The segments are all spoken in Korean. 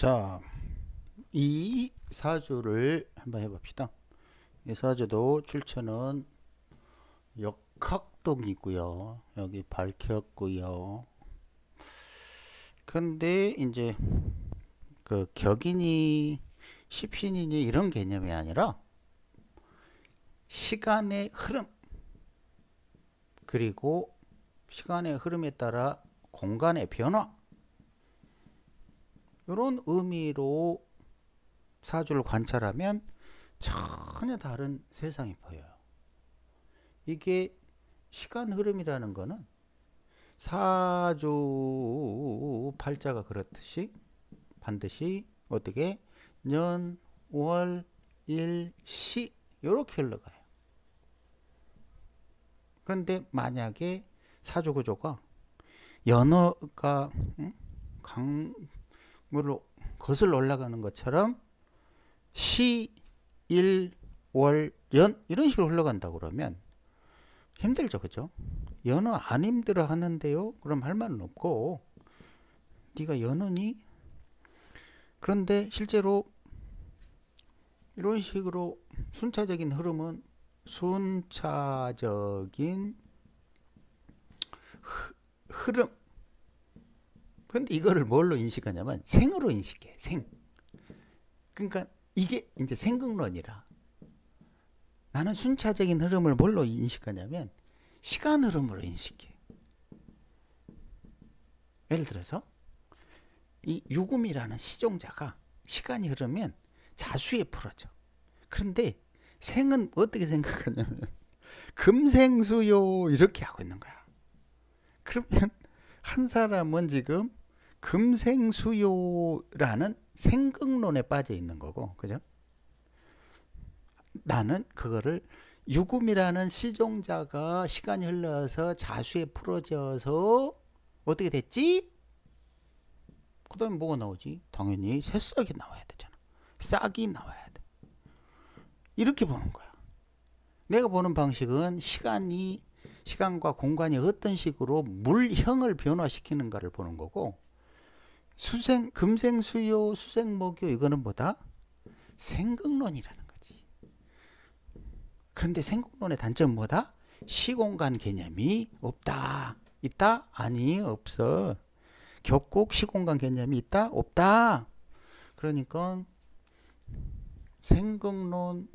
자, 이 사주를 한번 해봅시다. 이 사주도 출처는 역학동이고요. 여기 밝혔고요. 근데 이제 그 격인이 십신이니 이런 개념이 아니라 시간의 흐름 그리고 시간의 흐름에 따라 공간의 변화 이런 의미로 사주를 관찰하면 전혀 다른 세상이 보여요. 이게 시간 흐름이라는 거는 사주 팔자가 그렇듯이 반드시 어떻게 년, 월, 일, 시 이렇게 흘러가요. 그런데 만약에 사주 구조가 연어가 응? 강 물을 거슬러 올라가는 것처럼 시, 일, 월, 연 이런 식으로 흘러간다 고 그러면 힘들죠 그죠 연어 안 힘들어 하는데요 그럼 할 말은 없고 네가 연어니 그런데 실제로 이런 식으로 순차적인 흐름은 순차적인 흐, 흐름 그런데 이거를 뭘로 인식하냐면 생으로 인식해. 생. 그러니까 이게 이제 생극론이라 나는 순차적인 흐름을 뭘로 인식하냐면 시간 흐름으로 인식해. 예를 들어서 이 유금이라는 시종자가 시간이 흐르면 자수에 풀어져. 그런데 생은 어떻게 생각하냐면 금생수요 이렇게 하고 있는 거야. 그러면 한 사람은 지금 금생수요라는 생극론에 빠져 있는 거고, 그죠? 나는 그거를 유금이라는 시종자가 시간이 흘러서 자수에 풀어져서 어떻게 됐지? 그 다음에 뭐가 나오지? 당연히 새싹이 나와야 되잖아. 싹이 나와야 돼. 이렇게 보는 거야. 내가 보는 방식은 시간이, 시간과 공간이 어떤 식으로 물형을 변화시키는가를 보는 거고, 수생 금생 수요 수생 목요 이거는 뭐다? 생각론이라는 거지. 그런데 생각론의 단점 뭐다? 시공간 개념이 없다. 있다? 아니 없어. 겪곡 시공간 개념이 있다? 없다. 그러니까 생각론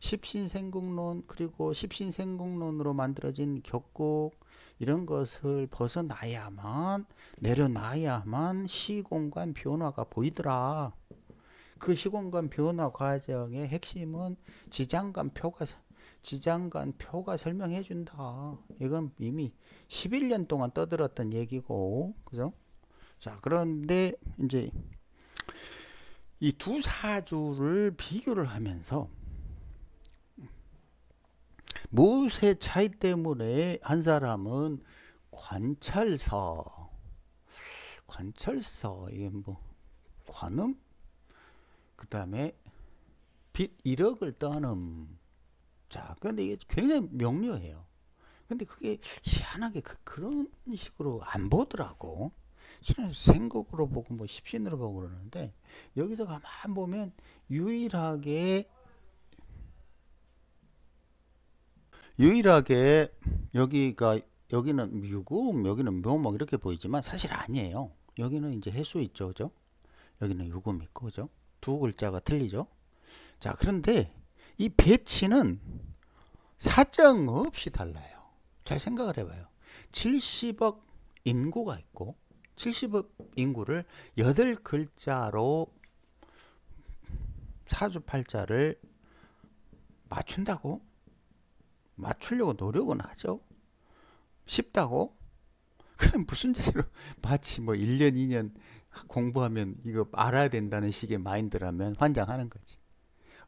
십신생국론 그리고 십신생국론으로 만들어진 격곡 이런 것을 벗어나야만 내려놔야만 시공간 변화가 보이더라. 그 시공간 변화 과정의 핵심은 지장간 표가 지장간 표가 설명해 준다. 이건 이미 11년 동안 떠들었던 얘기고, 그죠? 자, 그런데 이제 이 두 사주를 비교를 하면서 무엇의 차이 때문에 한 사람은 관찰서, 관찰서 이게 뭐 관음, 그 다음에 빚 1억을 떠는 자, 근데 이게 굉장히 명료해요. 근데 그게 희한하게 그, 그런 식으로 안 보더라고. 실은 생각으로 보고 뭐 십신으로 보고 그러는데 여기서 가만 보면 유일하게 유일하게 여기가 여기는 유금, 여기는 묘목 뭐, 뭐 이렇게 보이지만 사실 아니에요. 여기는 이제 해수 있죠, 그죠? 여기는 유금 있고, 그죠? 두 글자가 틀리죠? 자, 그런데 이 배치는 사정 없이 달라요. 잘 생각을 해봐요. 70억 인구가 있고, 70억 인구를 8글자로 사주팔자를 맞춘다고? 맞추려고 노력은 하죠. 쉽다고? 그럼 무슨 제대로 마치 뭐 1년, 2년 공부하면 이거 알아야 된다는 식의 마인드라면 환장하는 거지.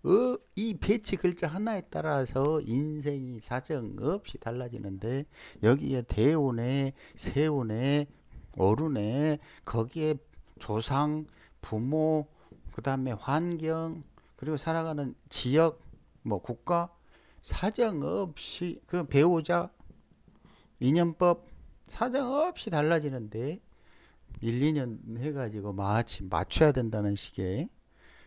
어, 이 배치 글자 하나에 따라서 인생이 사정없이 달라지는데 여기에 대운에 세운에 어른에 거기에 조상 부모 그 다음에 환경 그리고 살아가는 지역 뭐 국가 사정 없이 그럼 배우자 인연법 사정 없이 달라지는데 1, 2년 해가지고 마치 맞춰야 된다는 식의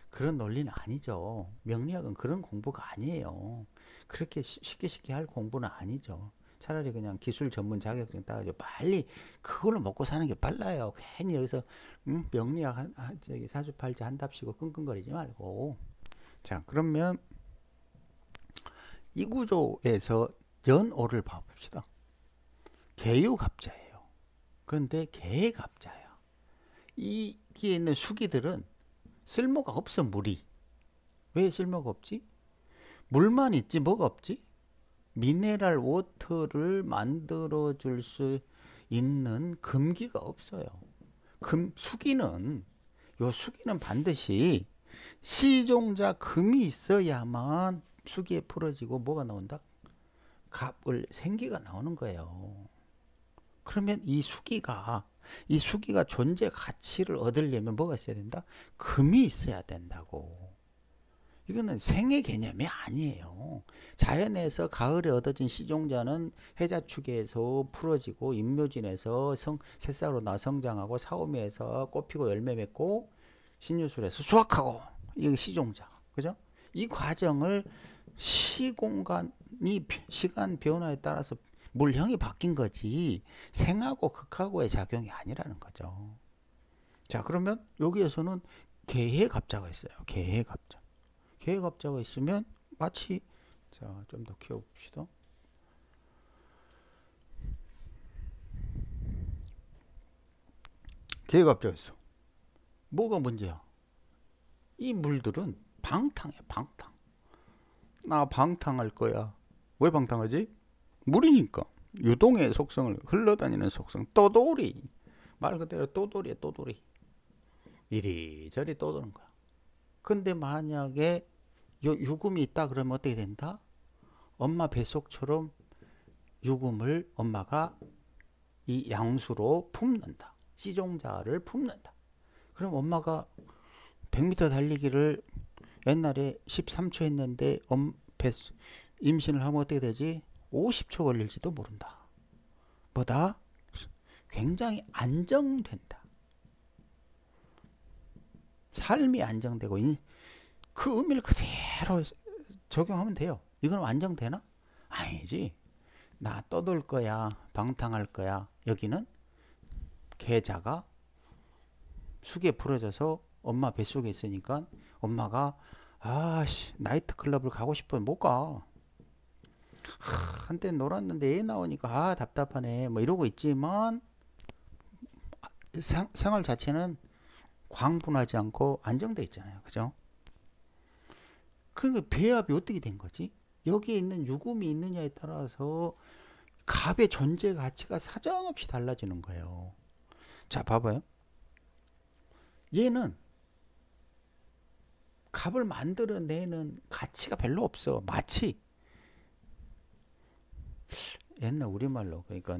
그런 논리는 아니죠. 명리학은 그런 공부가 아니에요. 그렇게 쉽게 쉽게 할 공부는 아니죠. 차라리 그냥 기술 전문 자격증 따가지고 빨리 그걸로 먹고 사는 게 빨라요. 괜히 여기서 음, 명리학 한, 저기 사주팔자 한답시고 끙끙거리지 말고. 자 그러면 이 구조에서 연오를 봐봅시다. 개유갑자예요. 그런데 개갑자예 이기에 있는 수기들은 쓸모가 없어 물이. 왜 쓸모가 없지? 물만 있지 뭐가 없지? 미네랄 워터를 만들어 줄 수 있는 금기가 없어요. 금 수기는 요 수기는 반드시 시종자 금이 있어야만 수기에 풀어지고 뭐가 나온다? 갑을 생기가 나오는 거예요. 그러면 이 수기가 이 수기가 존재 가치를 얻으려면 뭐가 있어야 된다? 금이 있어야 된다고. 이거는 생의 개념이 아니에요. 자연에서 가을에 얻어진 시종자는 해자축에서 풀어지고 임묘진에서 성, 새싹으로 나 성장하고 사오미에서 꽃피고 열매 맺고 신유술에서 수확하고 이게 시종자. 그죠? 이 과정을 시공간이 시간 변화에 따라서 물형이 바뀐 거지 생하고 극하고의 작용이 아니라는 거죠. 자 그러면 여기에서는 개의 갑자가 있어요. 개의 갑자. 개의 갑자가 있으면 마치 자좀 더 키워봅시다. 개의 갑자가 있어. 뭐가 문제야? 이 물들은 방탕이야 방탕. 나 방탕할 거야. 왜 방탕하지? 물이니까. 유동의 속성을 흘러다니는 속성. 또돌이. 말 그대로 또돌이야 또돌이. 이리저리 떠도는 거야. 근데 만약에 요 유금이 있다 그러면 어떻게 된다? 엄마 뱃속처럼 유금을 엄마가 이 양수로 품는다. 씨종자를 품는다. 그럼 엄마가 100m 달리기를 옛날에 13초 했는데 엄, 배수, 임신을 하면 어떻게 되지? 50초 걸릴지도 모른다. 뭐다? 굉장히 안정된다. 삶이 안정되고 그 의미를 그대로 적용하면 돼요. 이건 안정되나? 아니지. 나 떠돌 거야. 방탕할 거야. 여기는 계자가 숙에 풀어져서 엄마 뱃속에 있으니까 엄마가 아씨 나이트클럽을 가고 싶어 못 가. 한때 놀았는데 애 나오니까 아 답답하네 뭐 이러고 있지만 생, 생활 자체는 광분하지 않고 안정돼 있잖아요 그죠 그러니까 배합이 어떻게 된 거지 여기에 있는 유금이 있느냐에 따라서 갑의 존재 가치가 사정없이 달라지는 거예요 자 봐봐요 얘는 값을 만들어내는 가치가 별로 없어. 마치 옛날 우리말로 그러니까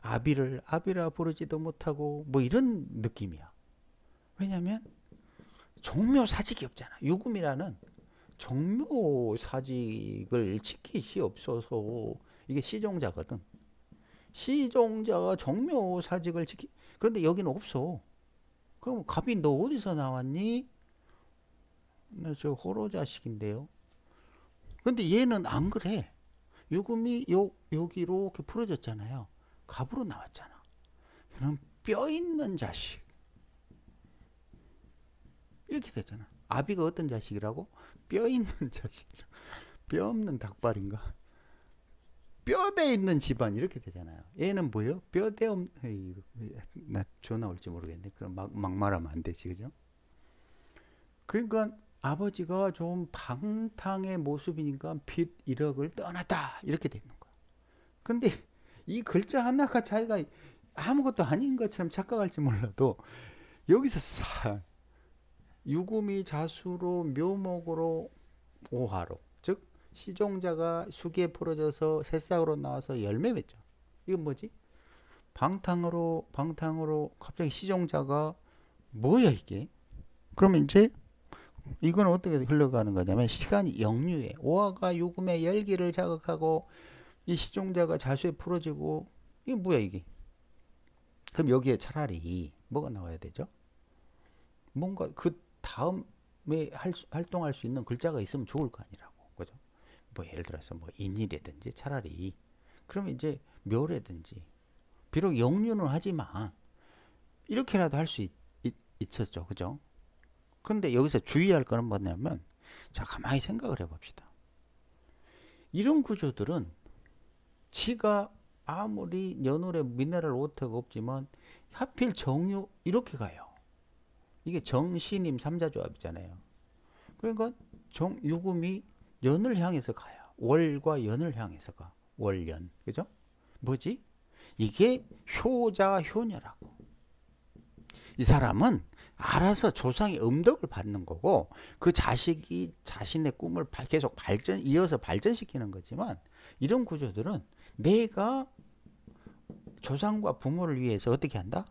아비를 아비라 부르지도 못하고 뭐 이런 느낌이야. 왜냐하면 종묘사직이 없잖아. 유금이라는 종묘사직을 지킬시 없어서 이게 시종자거든. 시종자가 종묘사직을 지키 그런데 여기는 없어. 그럼 갑이 너 어디서 나왔니? 네, 저 호로 자식인데요. 근데 얘는 안 그래. 유금이 요, 여기 이렇게 풀어졌잖아요. 갑으로 나왔잖아. 그럼 뼈 있는 자식. 이렇게 됐잖아. 아비가 어떤 자식이라고? 뼈 있는 자식이라고. 뼈 없는 닭발인가? 뼈대 있는 집안 이렇게 되잖아요. 얘는 뭐요? 뼈대 없나 전화 올지 모르겠네. 그럼 막, 막 말하면 안 되지 그죠? 그러니까 아버지가 좀 방탕의 모습이니까 빚 1억을 떠났다 이렇게 되는 거야. 그런데 이 글자 하나가 자기가 아무것도 아닌 것처럼 착각할지 몰라도 여기서 사 유금이 자수로 묘목으로 오하로 즉 시종자가 수기에 풀어져서 새싹으로 나와서 열매 맺죠. 이건 뭐지? 방탕으로 방탕으로 갑자기 시종자가 뭐야 이게? 그러면 이제 이건 어떻게 흘러가는 거냐면 시간이 역류에 오화가 요금의 열기를 자극하고 이 시종자가 자수에 풀어지고 이게 뭐야 이게 그럼 여기에 차라리 뭐가 나와야 되죠 뭔가 그 다음에 할, 활동할 수 있는 글자가 있으면 좋을 거 아니라고 그죠 뭐 예를 들어서 뭐 인이라든지 차라리 그러면 이제 묘라든지 비록 역류는 하지만 이렇게라도 할 수 있었죠 그죠 근데 여기서 주의할 거는 뭐냐면 자 가만히 생각을 해봅시다. 이런 구조들은 지가 아무리 연월에 미네랄 워터가 없지만 하필 정유 이렇게 가요. 이게 정신임 삼자조합이잖아요. 그러니까 정유금이 연을 향해서 가요. 월과 연을 향해서 가. 월연. 그죠? 뭐지? 이게 효자 효녀라고. 이 사람은 알아서 조상의 음덕을 받는 거고 그 자식이 자신의 꿈을 계속 발전 이어서 발전시키는 거지만 이런 구조들은 내가 조상과 부모를 위해서 어떻게 한다?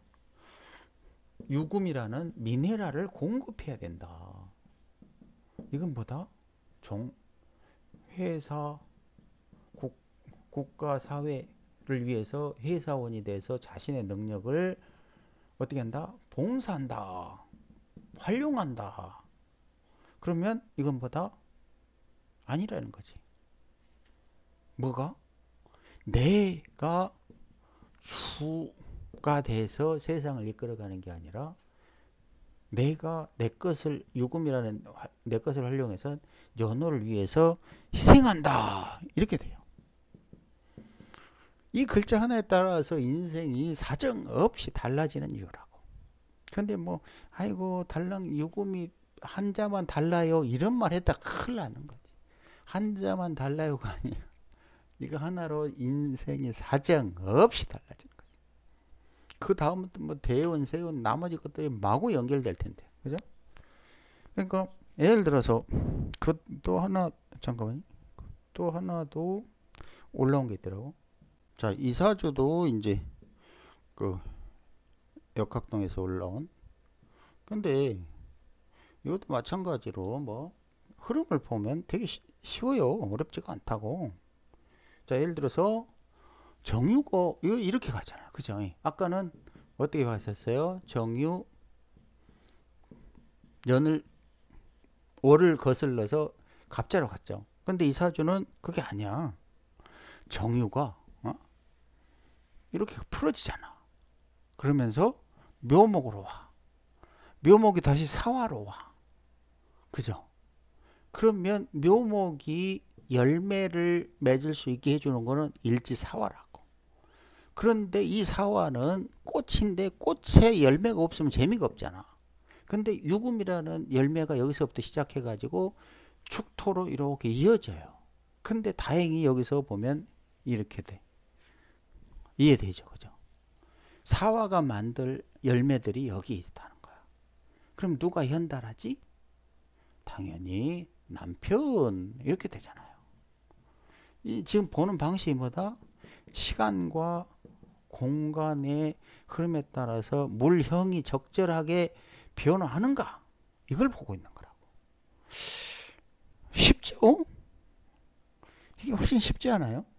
유금이라는 미네랄을 공급해야 된다. 이건 뭐다? 종, 회사, 국, 국가, 사회를 위해서 회사원이 돼서 자신의 능력을 어떻게 한다? 봉사한다. 활용한다. 그러면 이건 뭐다? 아니라는 거지. 뭐가? 내가 주가 돼서 세상을 이끌어가는 게 아니라 내가 내 것을 유금이라는 내 것을 활용해서 연호를 위해서 희생한다 이렇게 돼요. 이 글자 하나에 따라서 인생이 사정 없이 달라지는 이유라. 근데 뭐 아이고 달랑 요금이 한자만 달라요 이런 말 했다 큰일 나는 거지 한자만 달라요가 아니야 이거 하나로 인생이 사정 없이 달라지는 거지 그 다음부터 뭐대원 세운 나머지 것들이 마구 연결될 텐데 그죠 그러니까 예를 들어서 그 또 하나 잠깐만 또 하나 도 올라온 게 있더라고 자 이사주도 이제 그 역학동에서 올라온 근데 이것도 마찬가지로 뭐 흐름을 보면 되게 쉬, 쉬워요 어렵지가 않다고 자 예를 들어서 정유고 이렇게 가잖아 그죠 예. 아까는 어떻게 하셨어요 정유 연을 월을 거슬러서 갑자로 갔죠 근데 이 사주는 그게 아니야 정유가 어? 이렇게 풀어지잖아 그러면서 묘목으로 와. 묘목이 다시 사화로 와. 그죠? 그러면 묘목이 열매를 맺을 수 있게 해주는 거는 일지사화라고. 그런데 이 사화는 꽃인데 꽃에 열매가 없으면 재미가 없잖아. 근데 유금이라는 열매가 여기서부터 시작해가지고 축토로 이렇게 이어져요. 근데 다행히 여기서 보면 이렇게 돼. 이해되죠? 그죠? 사화가 만들 열매들이 여기 있다는 거야. 그럼 누가 현달하지? 당연히 남편 이렇게 되잖아요. 지금 보는 방식이 뭐다? 시간과 공간의 흐름에 따라서 물형이 적절하게 변화하는가? 이걸 보고 있는 거라고. 쉽죠? 이게 훨씬 쉽지 않아요?